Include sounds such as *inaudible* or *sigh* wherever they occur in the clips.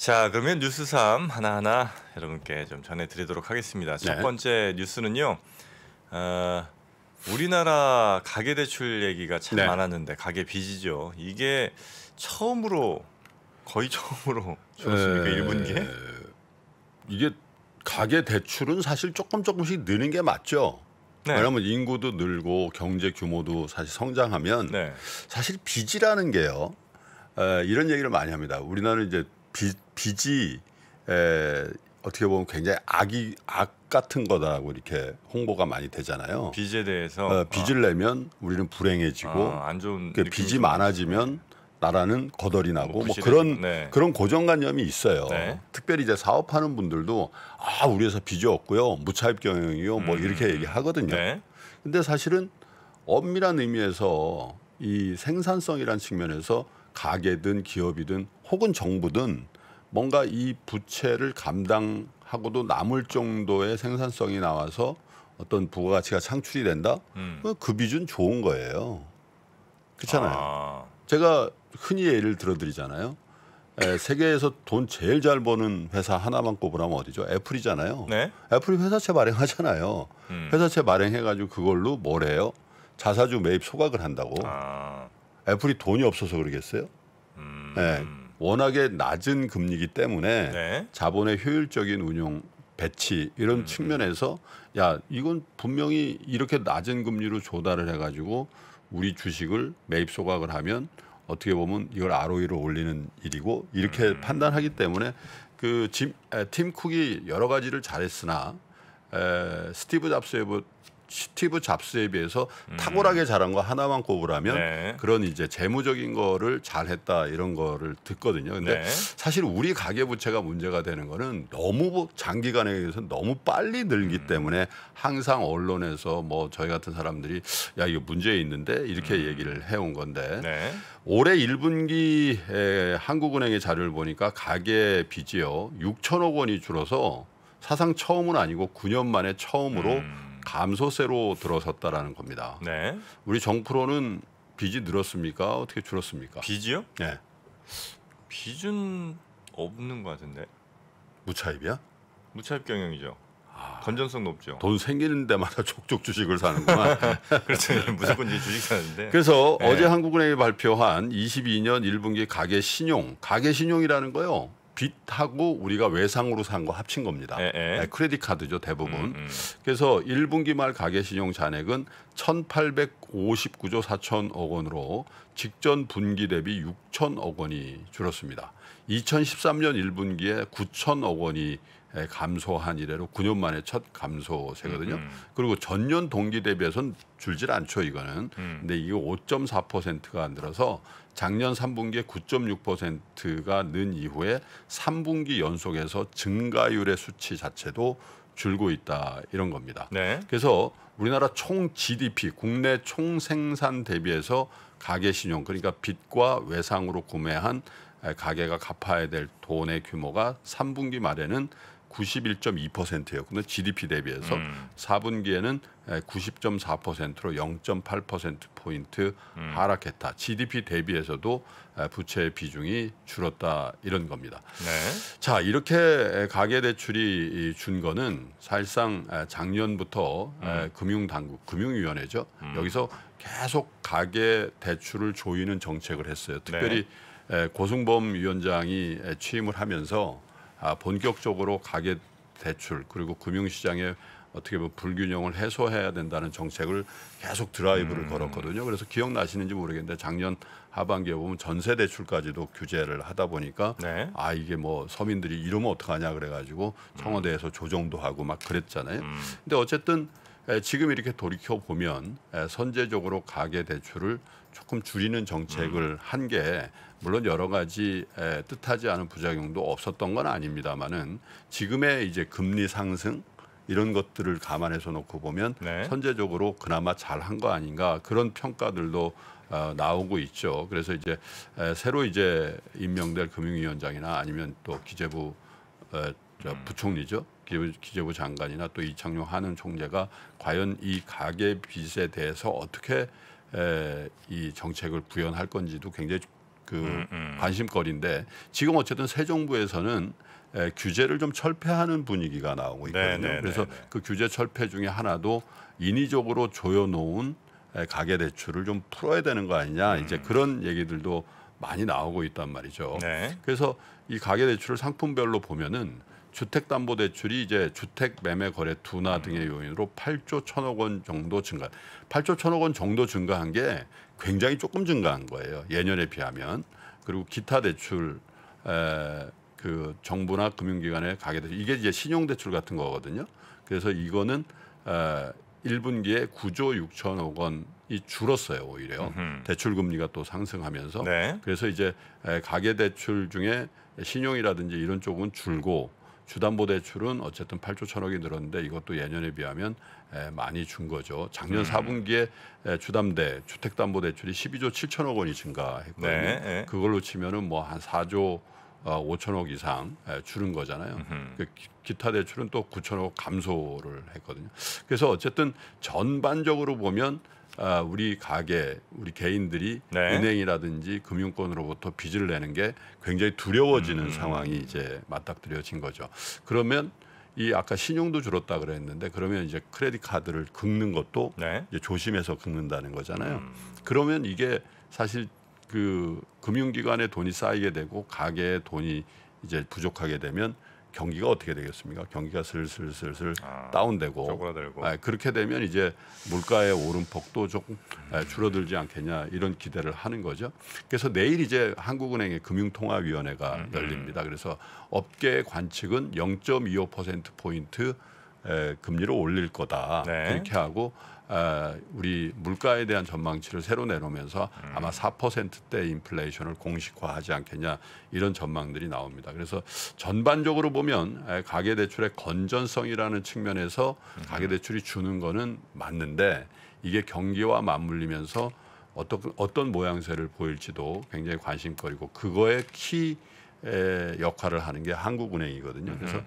자 그러면 뉴스 3 하나하나 여러분께 좀 전해드리도록 하겠습니다. 네. 첫 번째 뉴스는요. 어, 우리나라 가계대출 얘기가 참 네. 많았는데 가계 빚이죠. 이게 처음으로 거의 처음으로 줄었습니까 에... 일본계? 이게 가계 대출은 사실 조금 조금씩 느는 게 맞죠. 네. 왜냐하면 인구도 늘고 경제 규모도 사실 성장하면 네. 사실 빚이라는 게요. 에, 이런 얘기를 많이 합니다. 우리나라는 이제 빚 빚이 에, 어떻게 보면 굉장히 악이 악 같은 거다라고 이렇게 홍보가 많이 되잖아요. 빚에 대해서 어, 빚을 아. 내면 우리는 불행해지고 아, 안 좋은 그 빚이 많아지면 네. 나라는 거덜이 나고 뭐, 뭐 그런 네. 그런 고정관념이 있어요. 네. 특별히 이제 사업하는 분들도 아 우리 회사 빚이 없고요, 무차입 경영이요, 뭐 음. 뭐 이렇게 얘기하거든요. 네. 근데 사실은 엄밀한 의미에서 이 생산성이란 측면에서 가게든 기업이든 혹은 정부든 뭔가 이 부채를 감당하고도 남을 정도의 생산성이 나와서 어떤 부가가치가 창출이 된다. 음. 그 비준 좋은 거예요. 그렇잖아요. 아. 제가 흔히 예를 들어드리잖아요. 에, 세계에서 돈 제일 잘 버는 회사 하나만 꼽으라면 어디죠? 애플이잖아요. 네? 애플이 회사채 발행하잖아요. 음. 회사채 발행해가지고 그걸로 뭘 해요? 자사주 매입 소각을 한다고. 아. 애플이 돈이 없어서 그러겠어요? 음. 에, 예. 워낙에 낮은 금리이기 때문에 네. 자본의 효율적인 운용 배치 이런 음. 측면에서 야 이건 분명히 이렇게 낮은 금리로 조달을 해가지고 우리 주식을 매입 소각을 하면 어떻게 보면 이걸 ROE로 올리는 일이고 이렇게 음. 판단하기 때문에 그팀 쿡이 여러 가지를 잘했으나 에, 스티브 잡스의 스티브 잡스에 비해서 음. 탁월하게 잘한 거 하나만 꼽으라면 네. 그런 이제 재무적인 거를 잘했다 이런 거를 듣거든요. 근데 네. 사실 우리 가계 부채가 문제가 되는 거는 너무 장기간에 의해서 너무 빨리 늘기 음. 때문에 항상 언론에서 뭐 저희 같은 사람들이 야 이거 문제 있는데 이렇게 음. 얘기를 해온 건데 네. 올해 1분기 한국은행의 자료를 보니까 가계 빚이요 6천억 원이 줄어서 사상 처음은 아니고 9년 만에 처음으로 음. 감소세로 들어섰다라는 겁니다. 네. 우리 정프로는 빚이 늘었습니까? 어떻게 줄었습니까? 빚이요? 네. 빚은 없는 것 같은데. 무차입이야? 무차입 경영이죠. 아. 건전성 높죠. 돈 생기는 데마다 *laughs* 족족 주식을 사는구만. *laughs* 그렇죠. 무조건 주식 사는데. 그래서 네. 어제 한국은행이 발표한 22년 1분기 가계 신용, 가계 신용이라는 거요. 빚하고 우리가 외상으로 산 거 합친 겁니다. 에, 예, 에. 예. 네, 크레딧 카드죠 대부분. 음, 음. 그래서 1분기 말 가계신용 잔액은 1,859조 4천억 원으로 직전 분기 대비 6천억 원이 줄었습니다. 2013년 1분기에 9천억 원이 감소한 이래로 9년 만에 첫 감소세거든요. 음, 음. 그리고 전년 동기 대비해서는 줄질 않죠, 이거는. 음. 근데 이게 5.4%가 안 들어서 작년 3분기에 9.6%가 는 이후에 3분기 연속에서 증가율의 수치 자체도 줄고 있다 이런 겁니다. 네. 그래서 우리나라 총 GDP 국내 총 생산 대비해서 가계 신용 그러니까 빚과 외상으로 구매한 가계가 갚아야 될 돈의 규모가 3분기 말에는 91.2%였거든요. GDP 대비해서 음. 4분기에는 90.4%로 0.8% 포인트 음. 하락했다. GDP 대비해서도 부채 비중이 줄었다 이런 겁니다. 네. 자 이렇게 가계 대출이 준 거는 사실상 작년부터 음. 금융당국 금융위원회죠. 음. 여기서 계속 가계 대출을 조이는 정책을 했어요. 특별히 네. 고승범 위원장이 취임을 하면서 아, 본격적으로 가계 대출 그리고 금융시장의 어떻게 보면 불균형을 해소해야 된다는 정책을 계속 드라이브를 음. 걸었거든요. 그래서 기억나시는지 모르겠는데 작년 하반기에 보면 전세 대출까지도 규제를 하다 보니까 네. 아 이게 뭐 서민들이 이러면 어떡하냐 그래가지고 음. 청와대에서 음. 조정도 하고 막 그랬잖아요. 음. 근데 어쨌든 지금 이렇게 돌이켜 보면 선제적으로 가계 대출을 조금 줄이는 정책을 음. 한게 물론 여러 가지 에, 뜻하지 않은 부작용도 없었던 건 아닙니다만은 지금의 이제 금리 상승 이런 것들을 감안해서 놓고 보면 네. 선제적으로 그나마 잘 한 거 아닌가 그런 평가들도 어, 나오고 있죠. 그래서 이제 에, 새로 이제 임명될 금융위원장이나 아니면 또 기재부 에, 저, 음. 부총리죠. 기재부 장관이나 또 이창용 한은 총재가 과연 이 가계 빚에 대해서 어떻게 에, 이 정책을 구현할 건지도 굉장히 그 음, 음. 관심거리인데 지금 어쨌든 새 정부에서는 에, 규제를 좀 철폐하는 분위기가 나오고 네, 있거든요. 네네 네, 그래서 네. 그 규제 철폐 중에 하나도 인위적으로 조여놓은 에, 가계 대출을 좀 풀어야 되는 거 아니냐 음. 이제 그런 얘기들도 많이 나오고 있단 말이죠. 네. 그래서 이 가계 대출을 상품별로 보면은 주택담보대출이 이제 주택 매매 거래 둔화 음. 등의 요인으로 8조 1 천억 원 정도 증가. 8조 1 천억 원 정도 증가한 게 굉장히 조금 증가한 거예요. 예년에 비하면. 그리고 기타 대출 에, 그 정부나 금융기관에가게 대출 이게 이제 신용 대출 같은 거거든요. 그래서 이거는 에, 1분기에 9조 6천억 원이 줄었어요 오히려 대출 금리가 또 상승하면서 네. 그래서 이제 가계 대출 중에 신용이라든지 이런 쪽은 줄고 주담보 대출은 어쨌든 8조 1 천억이 늘었는데 이것도 예년에 비하면 많이 준 거죠. 작년 음. 4분기에 주담대 주택담보대출이 12조 7천억 원이 증가했거든요. 네, 예. 그걸로 치면은 뭐 한 4조 5천억 어, 이상 줄은 거잖아요. 음그 기타 대출은 또 9천억 감소를 했거든요. 그래서 어쨌든 전반적으로 보면 아, 우리 가게, 우리 개인들이 네. 은행이라든지 금융권으로부터 빚을 내는 게 굉장히 두려워지는 음. 상황이 이제 맞닥뜨려진 거죠. 그러면 이 아까 신용도 줄었다 그랬는데 그러면 이제 크레딧 카드를 긁는 것도 네. 이제 조심해서 긁는다는 거잖아요. 음. 그러면 이게 사실 그 금융기관에 돈이 쌓이게 되고 가게에 돈이 이제 부족하게 되면 경기가 어떻게 되겠습니까? 경기가 슬슬슬슬 아, 다운되고 적어들고. 예, 그렇게 되면 이제 물가의 오름폭도 조금 예, 줄어들지 않겠냐 이런 기대를 하는 거죠. 그래서 내일 이제 한국은행의 금융통화위원회가 음, 음. 열립니다. 그래서 업계의 관측은 0.25% 포인트 예, 금리를 올릴 거다 네. 그렇게 하고 어, 우리 물가에 대한 전망치를 새로 내놓으면서 음. 아마 4%대 인플레이션을 공식화하지 않겠냐 이런 전망들이 나옵니다. 그래서 전반적으로 보면 가계 대출의 건전성이라는 측면에서 음. 가계 대출이 주는 거는 맞는데 이게 경기와 맞물리면서 어떤 어떤 모양새를 보일지도 굉장히 관심거리고 그거의 키 역할을 하는 게 한국은행이거든요. 그래서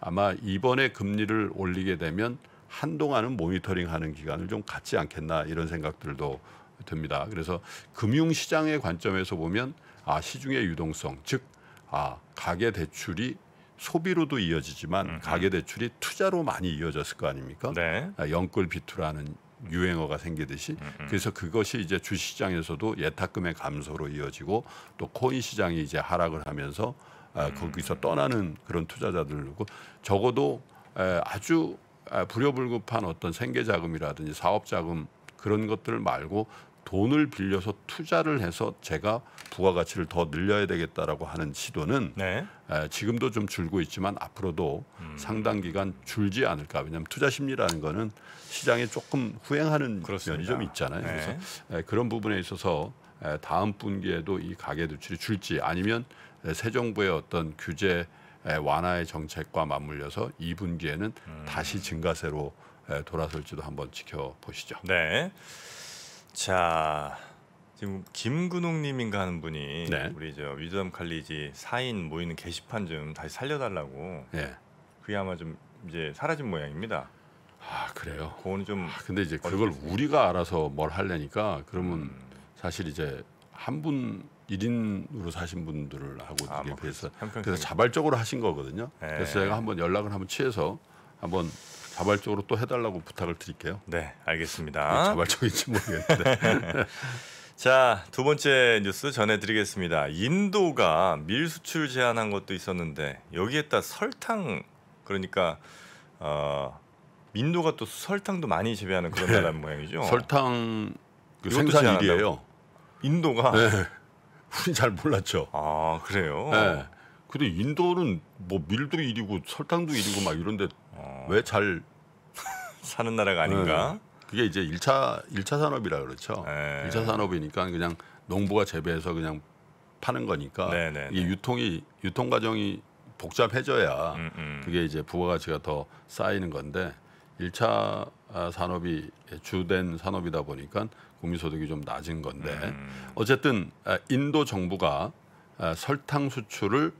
아마 이번에 금리를 올리게 되면 한동안은 모니터링하는 기간을 좀 갖지 않겠나 이런 생각들도 듭니다. 그래서 금융시장의 관점에서 보면 아 시중의 유동성 즉 아, 가계 대출이 소비로도 이어지지만 음 가계 대출이 투자로 많이 이어졌을 거 아닙니까? 네. 아, 영끌 비투라는 유행어가 생기듯이 음 그래서 그것이 이제 주시장에서도 예탁금의 감소로 이어지고 또 코인 시장이 이제 하락을 하면서 아, 거기서 음. 떠나는 그런 투자자들고 적어도 에, 아주 아, 불효불급한 어떤 생계 자금이라든지 사업 자금 그런 것들 말고 돈을 빌려서 투자를 해서 제가 부가가치를 더 늘려야 되겠다라고 하는 시도는 네. 에, 아, 지금도 좀 줄고 있지만 앞으로도 음. 상당 기간 줄지 않을까 왜냐하면 투자 심리라는 거는 시장에 조금 후행하는 그렇습니다. 면이 좀 있잖아요 네. 그래서 에, 그런 부분에 있어서 에, 다음 분기에도 이 가계 대출이 줄지 아니면 에, 새 정부의 어떤 규제 예, 완화의 정책과 맞물려서 2분기에는 음. 다시 증가세로 예, 돌아설지도 한번 지켜보시죠. 네. 자, 지금 김근홍님인가 하는 분이 네. 우리 저 위즈덤 칼리지 사인 모이는 게시판 좀 다시 살려달라고. 네. 그게 아마 좀 이제 사라진 모양입니다. 아 그래요. 그거 좀. 아, 근데 이제 그걸 어렵겠습니다. 우리가 알아서 뭘 하려니까 그러면 음. 사실 이제 한분 일인으로 사신 분들을 하고 아, 뭐 비해서 그렇죠. 그래서 자발적으로 하신 거거든요. 네. 그래서 제가 한번 연락을 한번 취해서 한번 자발적으로 또 해달라고 부탁을 드릴게요. 네, 알겠습니다. 자발적인지 모르겠는데. *laughs* 자, 두 번째 뉴스 전해드리겠습니다. 인도가 밀 수출 제한한 것도 있었는데 여기에다 설탕 그러니까 어, 인도가 또 설탕도 많이 재배하는 그런 네. 나라 네. 모양이죠. 설탕 그 생산 일이에요. 인도가 네. 우리 잘 몰랐죠. 아 그래요. 네. 근데 인도는 뭐 밀도 1위고 설탕도 1위고막 이런데 어... 왜잘 사는 나라가 아닌가? 네. 그게 이제 1차1차 산업이라 그렇죠. 1차 산업이니까 그냥 농부가 재배해서 그냥 파는 거니까 네네 네, 이게 네. 유통이 유통 과정이 복잡해져야 음, 음. 그게 이제 부가가치가 더 쌓이는 건데 1차 아, 산업이 주된 산업이다 보니까 국민소득이 좀 낮은 건데 음. 어쨌든 아, 인도 정부가 아, 설탕 수출을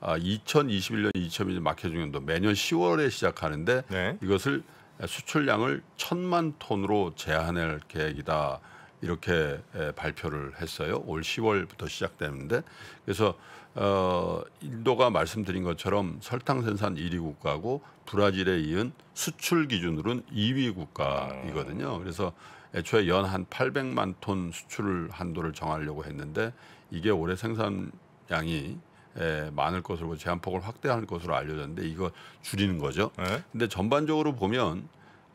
2021년 2022년 막해중년도 매년 10월에 시작하는데 네. 이것을 수출량을 천만 톤으로 제한할 계획이다. 이렇게 발표를 했어요. 올 10월부터 시작되는데 그래서 어, 인도가 말씀드린 것처럼 설탕 생산 1위 국가고 브라질에 이은 수출 기준으로는 2위 국가이거든요. 음. 그래서 애초에 연 한 800만 톤 수출 한도를 정하려고 했는데 이게 올해 생산량이 에, 많을 것으로 제한폭을 확대할 것으로 알려졌는데 이거 줄이는 거죠. 에? 네. 근데 전반적으로 보면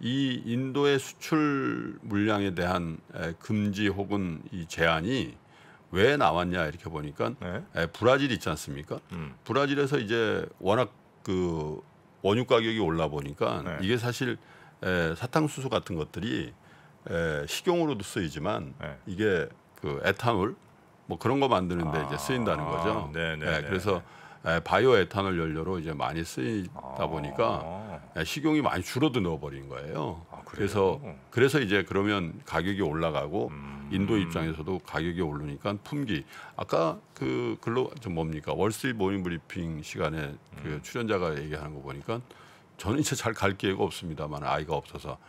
이 인도의 수출 물량에 대한 금지 혹은 이 제한이 왜 나왔냐 이렇게 보니까 네. 브라질 있지 않습니까? 음. 브라질에서 이제 워낙 그 원유 가격이 올라 보니까 네. 이게 사실 에, 사탕수수 같은 것들이 에, 식용으로도 쓰이지만 네. 이게 그 에탄올 뭐 그런 거 만드는데 아, 이제 쓰인다는 아, 거죠. 아, 네, 그래서 네. 예, 바이오 에탄올 연료로 이제 많이 쓰이다 보니까 아. 예, 식용이 많이 줄어드 어버린 거예요. 아, 그래서 그래서 이제 그러면 가격이 올라가고 음. 인도 입장에서도 가격이 오르니까 품귀. 아까 그 글로 저 뭡니까 월스트리트 모닝 브리핑 시간에 그 음. 출연자가 얘기하는 거 보니까 저는 이제 잘 갈 기회가 없습니다만 아이가 없어서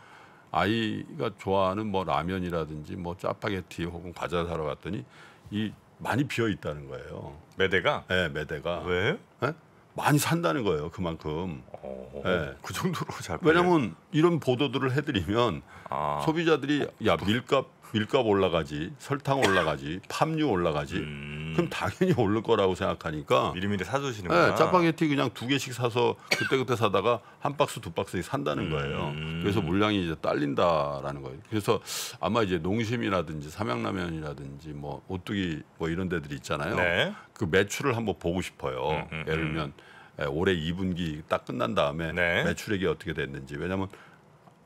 아이가 좋아하는 뭐 라면이라든지 뭐 짜파게티 혹은 과자 사러 갔더니 이 많이 비어 있다는 거예요. 매대가? 네, 매대가. 왜? 네? 많이 산다는 거예요. 그만큼. 오, 어, 네. 예. 그 정도로 잘. 왜냐하면 이런 보도들을 해드리면 아, 소비자들이 야 밀값 밀값 올라가지, 설탕 올라가지, *laughs* 팜유 올라가지. 음. 음. 그럼 당연히 오를 거라고 생각하니까 미리미리 사주시는 거예요. 네, 짜파게티 그냥 두 개씩 사서 그때 그때 사다가 한 박스 두 박스씩 산다는 음. 거예요. 음. 그래서 물량이 이제 딸린다라는 거예요. 그래서 아마 이제 농심이라든지 삼양라면이라든지 뭐 오뚜기 뭐 이런 데들이 있잖아요. 네. 그 매출을 한번 보고 싶어요. 음, 음, 음. 예를 들면 예, 올해 2분기 딱 끝난 다음에 네. 매출액이 어떻게 됐는지 왜냐하면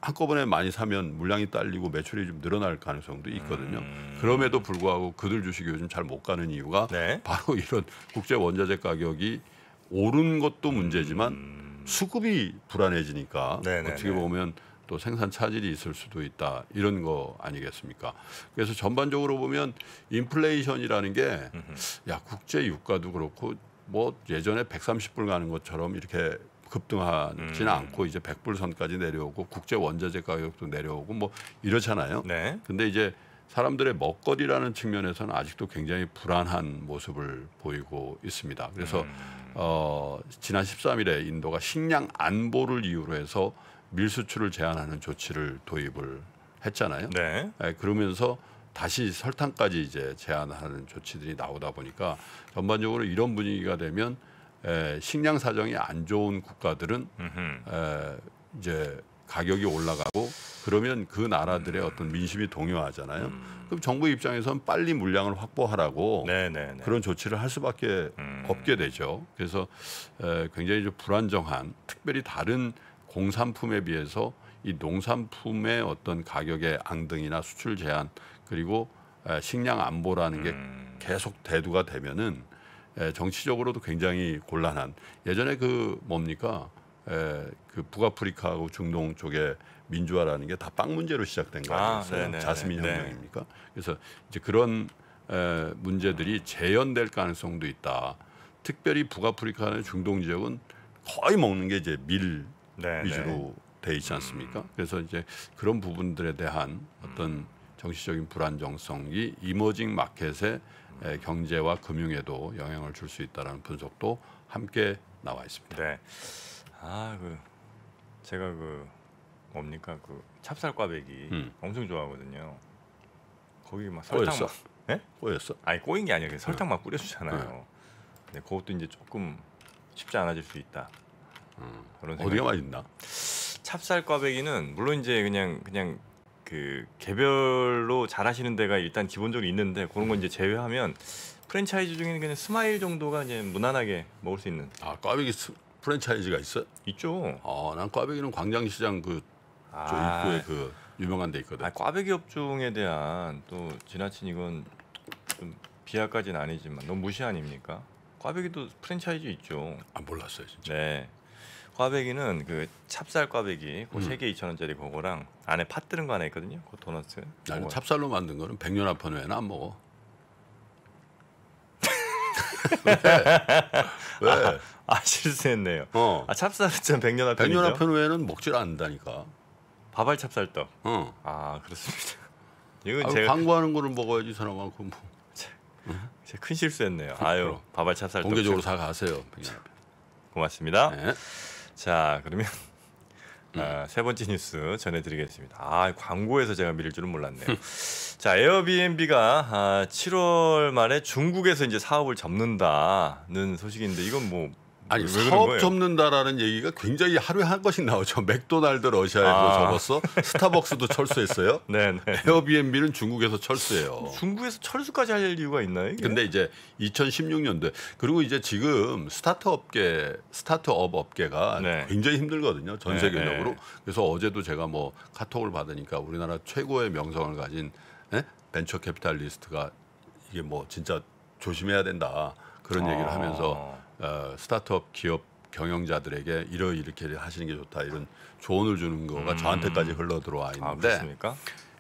한꺼번에 많이 사면 물량이 딸리고 매출이 좀 늘어날 가능성도 있거든요. 음. 그럼에도 불구하고 그들 주식이 요즘 잘 못 가는 이유가 네. 바로 *laughs* 이런 국제 원자재 가격이 오른 것도 문제지만 음. 수급이 불안해지니까 네네네. 네, 어떻게 네. 보면 또 생산 차질이 있을 수도 있다 이런 거 아니겠습니까? 그래서 전반적으로 보면 인플레이션이라는 게 야 국제 유가도 그렇고 뭐 예전에 130불 가는 것처럼 이렇게 급등하지는 음. 않고 이제 백불선까지 내려오고 국제 원자재 가격도 내려오고 뭐 이렇잖아요. 네. 근데 이제 사람들의 먹거리라는 측면에서는 아직도 굉장히 불안한 모습을 보이고 있습니다. 그래서 음. 어, 지난 13일에 인도가 식량 안보를 이유로 해서 밀수출을 제한하는 조치를 도입을 했잖아요. 네. 네 그러면서 다시 설탕까지 이제 제한하는 조치들이 나오다 보니까 전반적으로 이런 분위기가 되면 에, 식량 사정이 안 좋은 국가들은 에, 이제 가격이 올라가고 그러면 그 나라들의 음. 어떤 민심이 동요하잖아요. 음. 그럼 정부 입장에선 빨리 물량을 확보하라고 네네네. 그런 조치를 할 수밖에 음. 없게 되죠. 그래서 에, 굉장히 좀 불안정한 특별히 다른 공산품에 비해서 이 농산품의 어떤 가격의 앙등이나 수출 제한 그리고 에, 식량 안보라는 게 음. 계속 대두가 되면은 에, 예, 정치적으로도 굉장히 곤란한 예전에 그 뭡니까 에, 예, 그 북아프리카하고 중동 쪽에 민주화라는 게 다 빵 문제로 시작된 거 아, 아니겠어요? 아, 네, 네, 자스민 네. 혁명입니까? 네. 그래서 이제 그런 에, 예, 문제들이 재현될 가능성도 있다. 특별히 북아프리카나 중동 지역은 거의 먹는 게 이제 밀 네, 위주로 네. 돼 있지 않습니까? 음. 그래서 이제 그런 부분들에 대한 어떤 정치적인 불안정성이 이머징 마켓에 예, 경제와 금융에도 영향을 줄 수 있다는 분석도 함께 나와 있습니다. 네. 아, 그 제가 그 뭡니까 그 찹쌀 꽈배기 음. 엄청 좋아하거든요. 거기 막 설탕 막 네? 꼬였어? 아니 꼬인 게 아니라 그 설탕 막 뿌려주잖아요. 네. 근데 그것도 이제 조금 쉽지 않아질 수 있다. 음. 그런 생각이. 어디가 맛있나? 찹쌀 꽈배기는 물론 이제 그냥 그냥 그 개별로 잘하시는 데가 일단 기본적으로 있는데 그런 건 이제 제외하면 프랜차이즈 중에는 그냥 스마일 정도가 이제 무난하게 먹을 수 있는. 아 꽈배기 스, 프랜차이즈가 있어? 있죠. 아난 꽈배기는 광장시장 그저 아. 입구에 아, 유명한 데 있거든. 아, 꽈배기 업종에 대한 또 지나친 이건 좀 비하까지는 아니지만 너무 무시 아닙니까? 꽈배기도 프랜차이즈 있죠. 아 몰랐어요 진짜. 네. 꽈배기는 그 찹쌀 꽈배기 그 세개 음. 2,000원짜리 그거랑 안에 팥 들은 거 하나 있거든요. 그 도넛스. 나는 찹쌀로 만든 거는 1 0 0년앞픈 외는 안 먹어. *laughs* 왜? 왜? 아, 아, 실수했네요. 어. 아 찹쌀은 백년 아픈 백년 아픈 외는 먹질 않는다니까. 밥알 찹쌀떡. 응. 어. 아 그렇습니다. *laughs* 이건 아, 제가 광고하는 거는 먹어야지 사람만큼 뭐. 제가 큰 실수했네요. 아유, 밥알 찹쌀 떡 공개적으로 사 가세요. 고맙습니다. 네. 자, 그러면 음. 아, 세 번째 뉴스 전해드리겠습니다. 아, 광고에서 제가 밀릴 줄은 몰랐네요. *laughs* 자, 에어비앤비가 아, 7월 말에 중국에서 이제 사업을 접는다는 소식인데 이건 뭐 아니 사업 거예요? 접는다라는 얘기가 굉장히 하루에 한것씩 나오죠. 맥도날드 러시아에도 뭐 아. 접었어. 스타벅스도 철수했어요. *laughs* 네, 네 에어비앤비는 중국에서 철수해요. 중국에서 철수까지 할 이유가 있나요? 이게? 근데 이제 2016년도에 그리고 이제 지금 스타트 업계 스타트업 업계가 네. 굉장히 힘들거든요. 전 네, 세계적으로. 네네. 그래서 어제도 제가 뭐 카톡을 받으니까 우리나라 최고의 명성을 가진 에? 예? 벤처 캐피탈리스트가 이게 뭐 진짜 조심해야 된다. 그런 얘기를 아. 하면서 어, 스타트업 기업 경영자들에게 이러 이렇게 하시는 게 좋다 이런 조언을 주는 거가 음. 저한테까지 흘러 들어와 아, 있는데 아,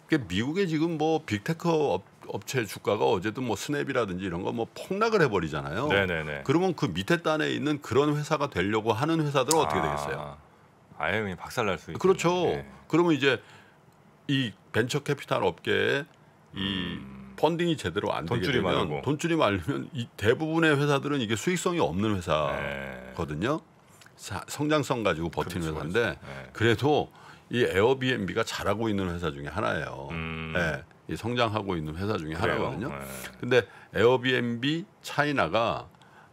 그게 미국의 지금 뭐 빅테크 업, 업체 주가가 어제도 뭐 스냅이라든지 이런 거 뭐 폭락을 해버리잖아요. 네네네. 그러면 그 밑에 단에 있는 그런 회사가 되려고 하는 회사들은 어떻게 아, 되겠어요? 아, 예 그냥 박살날 수 그렇죠. 네. 그러면 이제 이 벤처 캐피탈 업계에 이 음. 펀딩이 제대로 안 되게 되면 말고. 돈줄이 말리면 이 대부분의 회사들은 이게 수익성이 없는 회사거든요. 네. 사, 성장성 가지고 버티는 그렇죠, 회사인데 그렇죠. 네. 그래도 이 에어비앤비가 잘하고 있는 회사 중에 하나예요. 음. 예, 이 성장하고 있는 회사 중에 그래요? 하나거든요. 네. 근데 에어비앤비 차이나가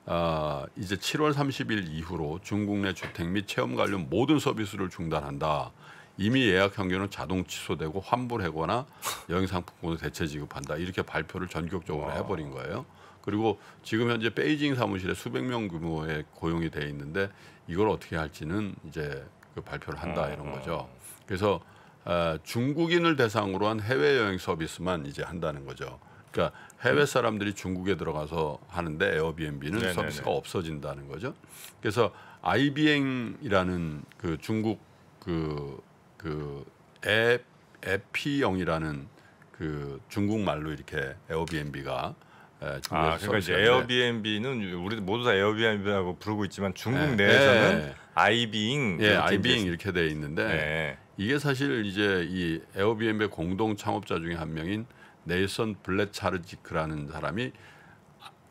아, 이제 7월 30일 이후로 중국 내 주택 및 체험 관련 모든 서비스를 중단한다. 이미 예약 현금은 자동 취소되고 환불하거나 여행 상품권을 대체 지급한다 이렇게 발표를 전격적으로 와. 해버린 거예요. 그리고 지금 현재 베이징 사무실에 수백 명 규모의 고용이 돼 있는데 이걸 어떻게 할지는 이제 그 발표를 한다 음, 이런 음. 거죠. 그래서 어, 중국인을 대상으로 한 해외 여행 서비스만 이제 한다는 거죠. 그러니까 해외 음. 사람들이 중국에 들어가서 하는데 에어비앤비는 네네네. 서비스가 없어진다는 거죠. 그래서 아이비행이라는 그 중국 그그 에, 에피영이라는 그 중국 말로 이렇게 에어비앤비가 예, 아, 그러니까 에어비앤비는 우리 모두 다 에어비앤비라고 부르고 있지만 중국 예, 내에서는 예, 아이비잉 예, 아이비잉 이렇게 돼 있는데 이게 사실 이제 이 에어비앤비 공동 창업자 중에 한 명인 네이선 블랙차르지크라는 사람이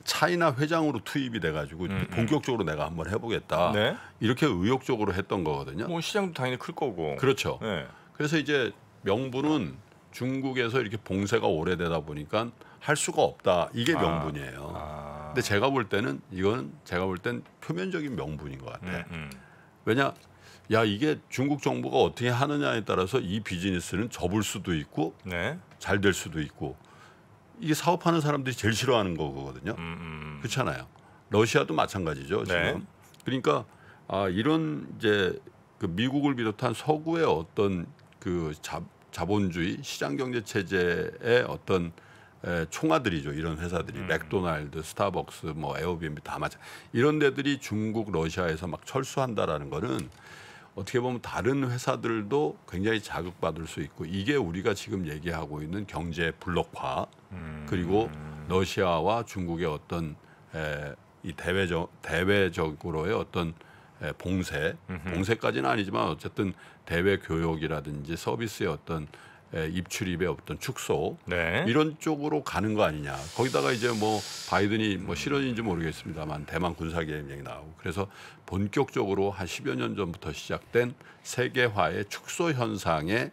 차이나 회장으로 투입이 돼가지고 음, 음, 본격적으로 내가 한번 해보겠다 네? 이렇게 의욕적으로 했던 거거든요. 뭐 시장도 당연히 클 거고. 그렇죠. 네. 그래서 이제 명분은 중국에서 이렇게 봉쇄가 오래되다 보니까 할 수가 없다 이게 아, 명분이에요. 아, 아. 근데 제가 볼 때는 이건 제가 볼 땐 표면적인 명분인 것 같아. 음, 음, 왜냐 야 이게 중국 정부가 어떻게 하느냐에 따라서 이 비즈니스는 접을 수도 있고 네. 잘될 수도 있고 이게 사업하는 사람들이 제일 싫어하는 거거든요. 음, 음. 그렇잖아요. 러시아도 마찬가지죠 네. 지금. 네. 그러니까 아, 이런 이제 그 미국을 비롯한 서구의 어떤 그 자, 자본주의 시장 경제 체제의 어떤 에, 총아들이죠 이런 회사들이 음. 맥도날드, 스타벅스, 뭐 에어비앤비 다 맞아 이런 데들이 중국, 러시아에서 막 철수한다라는 거는 어떻게 보면 다른 회사들도 굉장히 자극받을 수 있고 이게 우리가 지금 얘기하고 있는 경제 블록화 음. 그리고 러시아와 중국의 어떤 에, 이 대외적 대외적으로의 어떤 에, 봉쇄 음흠. 봉쇄까지는 아니지만 어쨌든 대외 교역이라든지 서비스의 어떤 예, 입출입의 어떤 축소 네. 이런 쪽으로 가는 거 아니냐. 거기다가 이제 뭐 바이든이 뭐 실언인지 모르겠습니다만 대만 군사 개혁이 나오고 그래서 본격적으로 한 10여 년 전부터 시작된 세계화의 축소 현상에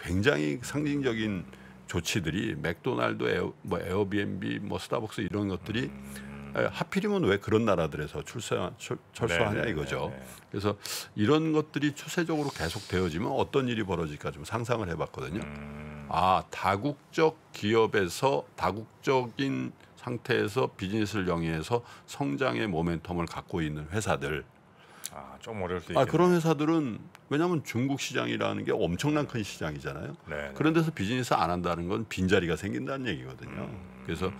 굉장히 상징적인 조치들이 맥도날드, 에어, 뭐 에어비앤비, 뭐 스타벅스 이런 것들이 음. 음. 예, 하필이면 왜 그런 나라들에서 출세, 출, 철수하냐 네, 네, 이거죠. 네, 그래서 이런 것들이 추세적으로 계속 되어지면 어떤 일이 벌어질까 좀 상상을 해봤거든요. 음. 아 다국적 기업에서 다국적인 상태에서 비즈니스를 영위해서 성장의 모멘텀을 갖고 있는 회사들 아, 좀 어려울 수있겠 아, 그런 회사들은 왜냐하면 중국 시장이라는 게 엄청난 큰 시장이잖아요. 네네. 네. 그런 데서 비즈니스 안 한다는 건 빈자리가 생긴다는 얘기거든요. 음. 그래서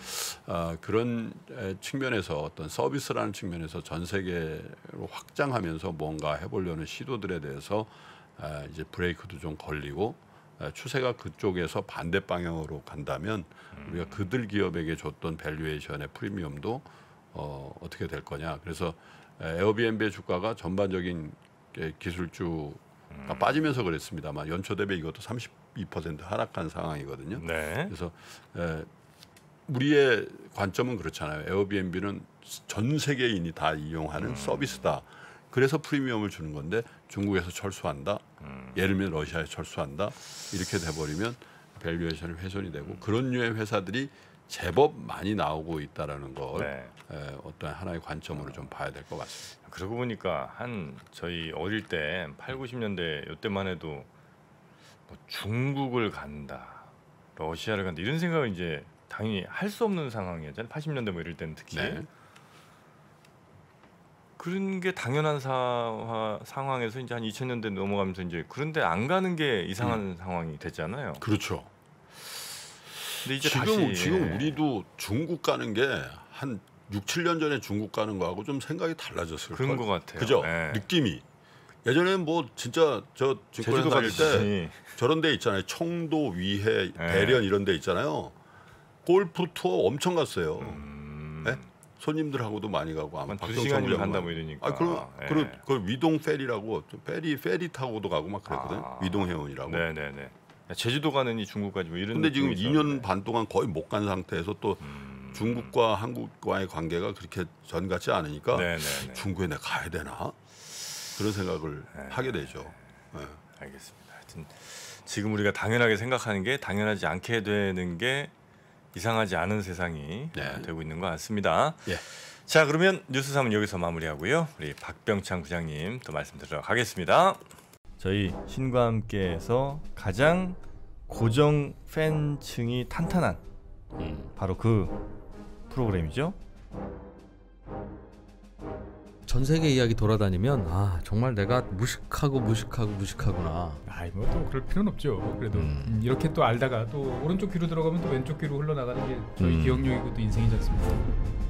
아, 그런 측면에서 어떤 서비스라는 측면에서 전 세계로 확장하면서 뭔가 해보려는 시도들에 대해서 아, 이제 브레이크도 좀 걸리고 아, 추세가 그쪽에서 반대 방향으로 간다면 음. 우리가 그들 기업에게 줬던 밸류에이션의 프리미엄도 어, 어떻게 될 거냐. 그래서 예, 에어비앤비의 주가가 전반적인 기술주가 음. 빠지면서 그랬습니다만 연초 대비 이것도 32% 하락한 상황이거든요. 네. 그래서 에, 예, 우리의 관점은 그렇잖아요. 에어비앤비는 전 세계인이 다 이용하는 음. 서비스다. 그래서 프리미엄을 주는 건데 중국에서 철수한다. 음. 예를 들면 러시아에 철수한다. 이렇게 돼버리면 밸류에이션이 훼손이 되고 음. 그런 류의 회사들이 제법 많이 나오고 있다라는 걸 네. 에, 예, 어떤 하나의 관점으로 좀 봐야 될 것 같습니다. 그러고 보니까 한 저희 어릴 때 8, 90년대 이때만 해도 뭐 중국을 간다, 러시아를 간다 이런 생각을 이제 당연히 할 수 없는 상황이었잖아요. 80년대 뭐 이럴 때는 특히 네. 그런 게 당연한 사, 상황에서 이제 한 2000년대 넘어가면서 이제 그런데 안 가는 게 이상한 음. 상황이 됐잖아요. 그렇죠. 지금 다시, 지금 예. 우리도 중국 가는 게 한 6, 7년 전에 중국 가는 거하고 좀 생각이 달라졌을 그런 것 같아요. 그죠? 네. 느낌이. 예전에는 뭐 진짜 저 증권에 다닐 때 저런 데 있잖아요. 청도, 위해, 예. 대련 이런 데 있잖아요. 골프 투어 엄청 갔어요. 음... 네? 손님들하고도 많이 가고 아마 박정철이 간다 뭐 이러니까. 아, 그럼 네. 그그 위동 페리라고 페리 페리 타고도 가고 막그랬거든 아... 위동 회원이라고. 네, 네, 네. 아, 제주도 가는 이 중국까지 뭐 이런. 근데 지금 2년 반 동안 거의 못 간 상태에서 또 음... 중국과 한국과의 관계가 그렇게 전 같지 않으니까 네네네. 네, 네. 중국에 내가 가야 되나 그런 생각을 네네. 하게 되죠. 네. 알겠습니다. 하여튼 지금 우리가 당연하게 생각하는 게 당연하지 않게 되는 게 이상하지 않은 세상이 네. 되고 있는 것 같습니다. 예. 자 그러면 뉴스 3은 여기서 마무리하고요. 우리 박병창 부장님 또 말씀 들으러 가겠습니다. 저희 신과 함께에서 가장 고정 팬층이 탄탄한 음. 바로 그 프로그램이죠. 전 세계 이야기 돌아다니면 아 정말 내가 무식하고 무식하고 무식하구나. 아이 뭐또 그럴 필요는 없죠. 그래도 음. 음. 이렇게 또 알다가 또 오른쪽 귀로 들어가면 또 왼쪽 귀로 흘러나가는 게 저희 음. 기억력이고 또 인생이지 않습니까?